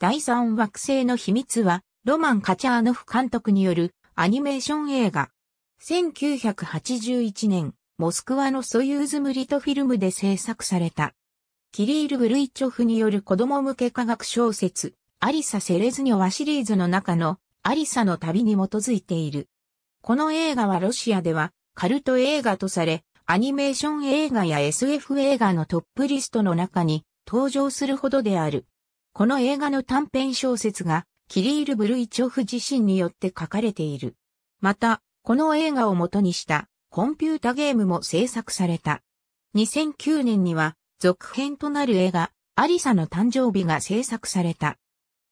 第3惑星の秘密は、ロマン・カチャーノフ監督によるアニメーション映画。1981年、モスクワのソユーズ・ムリトフィルムで制作された。キリール・ブルイチョフによる子供向け科学小説、アリサ・セレズニョワシリーズの中のアリサの旅に基づいている。この映画はロシアではカルト映画とされ、アニメーション映画や SF 映画のトップリストの中に登場するほどである。この映画の短編小説が、キリール・ブルイチョフ自身によって書かれている。また、この映画を元にしたコンピュータゲームも制作された。2009年には続編となる映画、アリサの誕生日が制作された。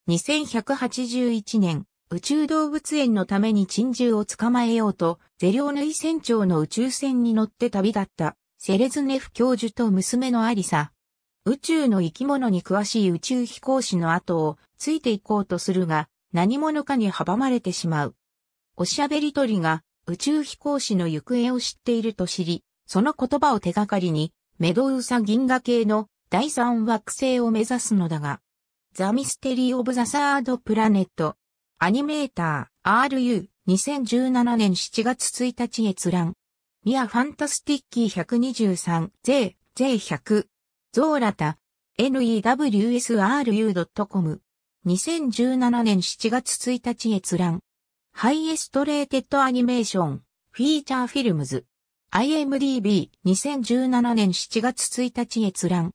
2181年、宇宙動物園のために珍獣を捕まえようと、ゼリオヌイ船長の宇宙船に乗って旅立った、セレズネフ教授と娘のアリサ、宇宙の生き物に詳しい宇宙飛行士の後をついていこうとするが、何者かに阻まれてしまう。おしゃべり鳥が宇宙飛行士の行方を知っていると知り、その言葉を手がかりに、メドウサ銀河系の第3惑星を目指すのだが、ザ・ミステリー・オブ・ザ・サード・プラネット、アニメーター、RU2017 年7月1日閲覧、ミア・ファンタスティッキー123、J、J100、ゾーラタ、newsru.com。2017年7月1日閲覧。ハイエストレーテッドアニメーション、フィーチャーフィルムズ。IMDB2017 年7月1日閲覧。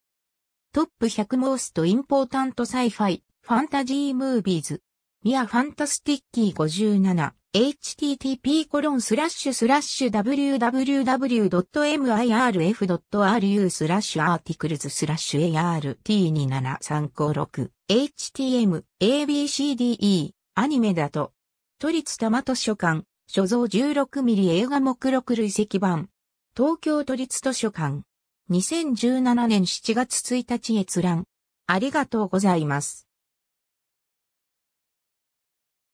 トップ100モーストインポータントサイファイ、ファンタジームービーズ。ミアファンタスティッキー57。http://www.mirf.ru スラッシュアーティクルズスラッシュ ART27356 htm abcde アニメだと都立多摩図書館所蔵1 6ミリ映画目録累積版東京都立図書館2017年7月1日閲覧ありがとうございます。